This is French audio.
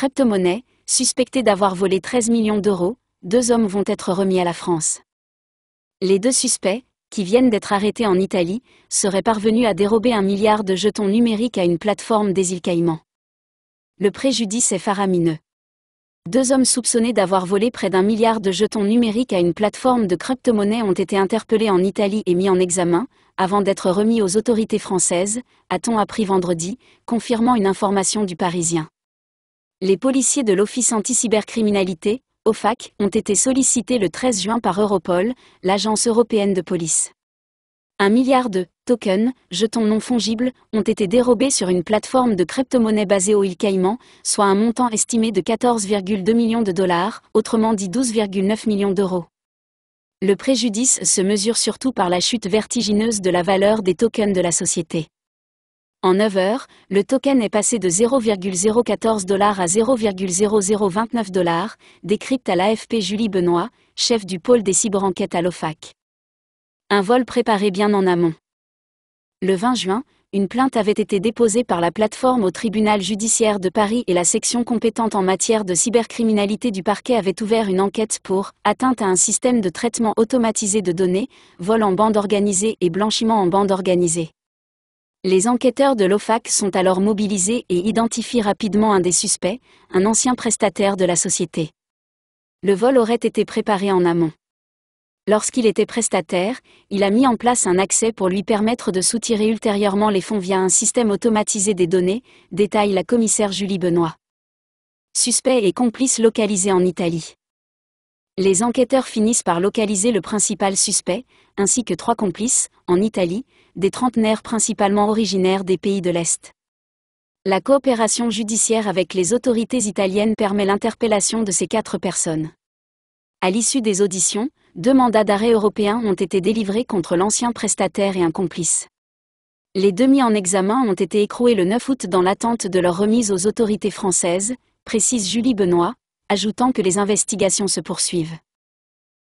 crypto-monnaie, suspectés d'avoir volé 13 millions d'euros, deux hommes vont être remis à la France. Les deux suspects, qui viennent d'être arrêtés en Italie, seraient parvenus à dérober un milliard de jetons numériques à une plateforme des îles Caïmans. Le préjudice est faramineux. Deux hommes soupçonnés d'avoir volé près d'un milliard de jetons numériques à une plateforme de crypto-monnaie ont été interpellés en Italie et mis en examen, avant d'être remis aux autorités françaises, a-t-on appris vendredi, confirmant une information du Parisien. Les policiers de l'Office anti-cybercriminalité, OFAC, ont été sollicités le 13 juin par Europol, l'agence européenne de police. Un milliard de tokens, jetons non fongibles, ont été dérobés sur une plateforme de crypto-monnaie basée au îles Caïmans, soit un montant estimé de 14,2 millions de dollars, autrement dit 12,9 millions d'euros. Le préjudice se mesure surtout par la chute vertigineuse de la valeur des tokens de la société. En 9 heures, le token est passé de 0,014 dollars à 0,0029 dollars, décrypte à l'AFP Julie Benoît, chef du pôle des cyberenquêtes à l'OFAC. Un vol préparé bien en amont. Le 20 juin, une plainte avait été déposée par la plateforme au tribunal judiciaire de Paris et la section compétente en matière de cybercriminalité du parquet avait ouvert une enquête pour atteinte à un système de traitement automatisé de données, vol en bande organisée et blanchiment en bande organisée. Les enquêteurs de l'OFAC sont alors mobilisés et identifient rapidement un des suspects, un ancien prestataire de la société. Le vol aurait été préparé en amont. Lorsqu'il était prestataire, il a mis en place un accès pour lui permettre de soutirer ultérieurement les fonds via un système automatisé des données, détaille la commissaire Julie Benoît. Suspect et complice localisés en Italie. Les enquêteurs finissent par localiser le principal suspect, ainsi que trois complices, en Italie, des trentenaires principalement originaires des pays de l'Est. La coopération judiciaire avec les autorités italiennes permet l'interpellation de ces quatre personnes. À l'issue des auditions, deux mandats d'arrêt européens ont été délivrés contre l'ancien prestataire et un complice. Les deux mis en examen ont été écroués le 9 août dans l'attente de leur remise aux autorités françaises, précise Julie Benoît, ajoutant que les investigations se poursuivent.